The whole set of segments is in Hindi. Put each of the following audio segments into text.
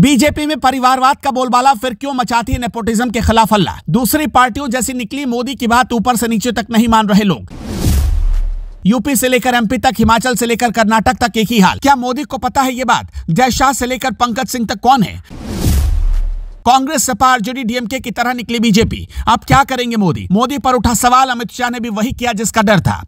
बीजेपी में परिवारवाद का बोलबाला फिर क्यों मचाती है नेपोटिज्म के खिलाफ हल्ला दूसरी पार्टियों जैसी निकली मोदी की बात ऊपर से नीचे तक नहीं मान रहे लोग यूपी से लेकर एमपी तक हिमाचल से लेकर कर्नाटक तक एक ही हाल क्या मोदी को पता है ये बात जय शाह से लेकर पंकज सिंह तक कौन है कांग्रेस सपा आरजेडी डीएमके की तरह निकली बीजेपी अब क्या करेंगे मोदी मोदी पर उठा सवाल अमित शाह ने भी वही किया जिसका डर था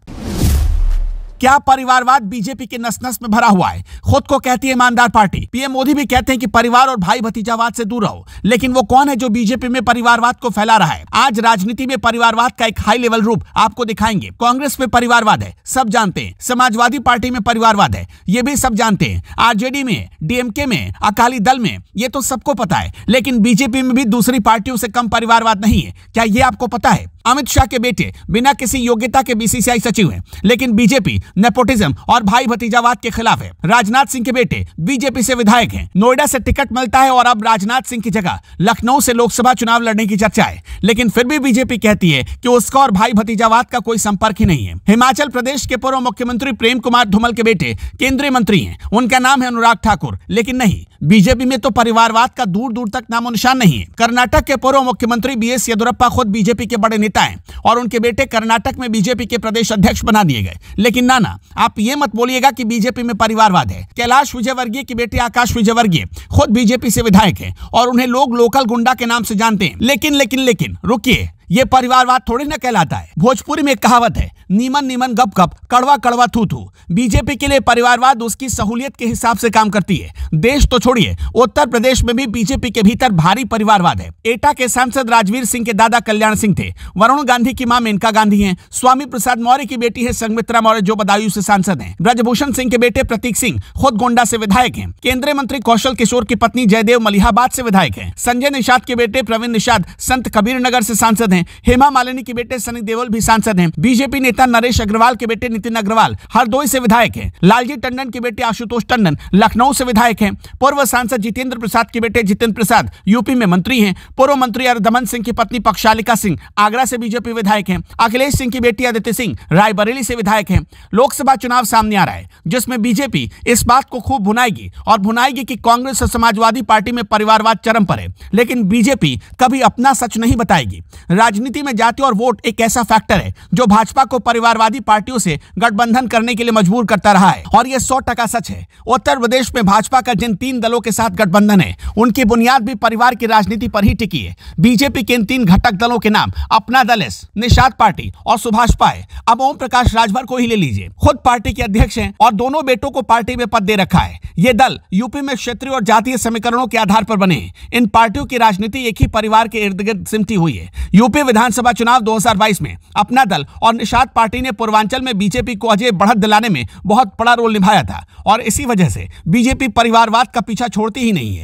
क्या परिवारवाद बीजेपी के नस नस में भरा हुआ है खुद को कहती है ईमानदार पार्टी पीएम मोदी भी कहते हैं कि परिवार और भाई भतीजावाद से दूर रहो लेकिन वो कौन है जो बीजेपी में परिवारवाद को फैला रहा है आज राजनीति में परिवारवाद का एक हाई लेवल रूप आपको दिखाएंगे कांग्रेस में परिवारवाद है सब जानते हैं समाजवादी पार्टी में परिवारवाद है ये भी सब जानते हैं आरजेडी में डीएमके में अकाली दल में ये तो सबको पता है लेकिन बीजेपी में भी दूसरी पार्टियों से कम परिवारवाद नहीं है क्या ये आपको पता है अमित शाह के बेटे बिना किसी योग्यता के बीसीसीआई सचिव हैं लेकिन बीजेपी नेपोटिज्म और भाई भतीजावाद के खिलाफ है राजनाथ सिंह के बेटे बीजेपी से विधायक हैं नोएडा से टिकट मिलता है और अब राजनाथ सिंह की जगह लखनऊ से लोकसभा चुनाव लड़ने की चर्चा है लेकिन फिर भी बीजेपी कहती है की उसका और भाई भतीजावाद का कोई संपर्क ही नहीं है हिमाचल प्रदेश के पूर्व मुख्यमंत्री प्रेम कुमार धूमल के बेटे केंद्रीय मंत्री है उनका नाम है अनुराग ठाकुर लेकिन नहीं बीजेपी में तो परिवारवाद का दूर दूर तक नामो निशान नहीं है कर्नाटक के पूर्व मुख्यमंत्री बी एस येदुरप्पा खुद बीजेपी के बड़े नेता हैं और उनके बेटे कर्नाटक में बीजेपी के प्रदेश अध्यक्ष बना दिए गए लेकिन ना ना आप ये मत बोलिएगा कि बीजेपी में परिवारवाद है कैलाश विजयवर्गीय की बेटी आकाश विजयवर्गीय खुद बीजेपी से विधायक है और उन्हें लोग लोकल गुंडा के नाम से जानते हैं लेकिन लेकिन लेकिन रुकिए ये परिवारवाद थोड़ी ना कहलाता है भोजपुरी में एक कहावत है नीमन नीमन गप गप कड़वा कड़वा थू थू बीजेपी के लिए परिवारवाद उसकी सहूलियत के हिसाब से काम करती है देश तो छोड़िए उत्तर प्रदेश में भी बीजेपी के भीतर भारी परिवारवाद है एटा के सांसद राजवीर सिंह के दादा कल्याण सिंह थे वरुण गांधी की मां मेनका गांधी है स्वामी प्रसाद मौर्य की बेटी है संगमित्रा मौर्य जो बदायूं से सांसद है ब्रजभूषण सिंह के बेटे प्रतीक सिंह खुद गोंडा से विधायक है केंद्रीय मंत्री कौशल किशोर की पत्नी जयदेव मलिहाबाद से विधायक है संजय निषाद के बेटे प्रवीण निषाद संत कबीर नगर से सांसद है हैं हेमा मालिनी के बेटे सनी देवल भी सांसद हैं बीजेपी नेता नरेश अग्रवाल के बेटे नितिन अग्रवाल हरदोई से विधायक हैं लालजी टंडन के बेटे आशुतोष टंडन लखनऊ से विधायक हैं पूर्व सांसद जितेंद्र प्रसाद के बेटे जितेंद्र प्रसाद यूपी में मंत्री हैं पूर्व मंत्री अरदमन सिंह की पत्नी पक्षालिका सिंह आगरा से बीजेपी विधायक हैं अखिलेश सिंह की बेटी आदित्य सिंह रायबरेली से विधायक हैं लोकसभा चुनाव सामने आ रहा है जिसमें बीजेपी इस बात को खूब भुनाएगी और भुनाएगी कि कांग्रेस और समाजवादी पार्टी में परिवारवाद चरम पर है लेकिन बीजेपी कभी अपना सच नहीं बताएगी राजनीति में जाति और वोट एक ऐसा फैक्टर है जो भाजपा को परिवारवादी पार्टियों से गठबंधन करने के लिए मजबूर करता रहा है और यह सौ टका सच है उत्तर प्रदेश में भाजपा का जिन तीन दलों के साथ गठबंधन है उनकी बुनियाद भी परिवार की राजनीति पर ही टिकी है बीजेपी के इन तीन घटक दलों के नाम अपना दल एस निषाद पार्टी और सुभाष है अब ओम प्रकाश राजभर को ही ले लीजिए खुद पार्टी के अध्यक्ष है और दोनों बेटों को पार्टी में पद दे रखा है ये दल यूपी में क्षेत्रीय और जातीय समीकरणों के आधार पर बने इन पार्टियों की राजनीति एक ही परिवार के इर्द गिर्द सिमटी हुई है यूपी यूपी विधानसभा चुनाव 2022 में अपना दल और निषाद पार्टी ने पूर्वांचल में बीजेपी को अजय बढ़त दिलाने में बहुत बड़ा रोल निभाया था और इसी वजह से बीजेपी परिवारवाद का पीछा छोड़ती ही नहीं है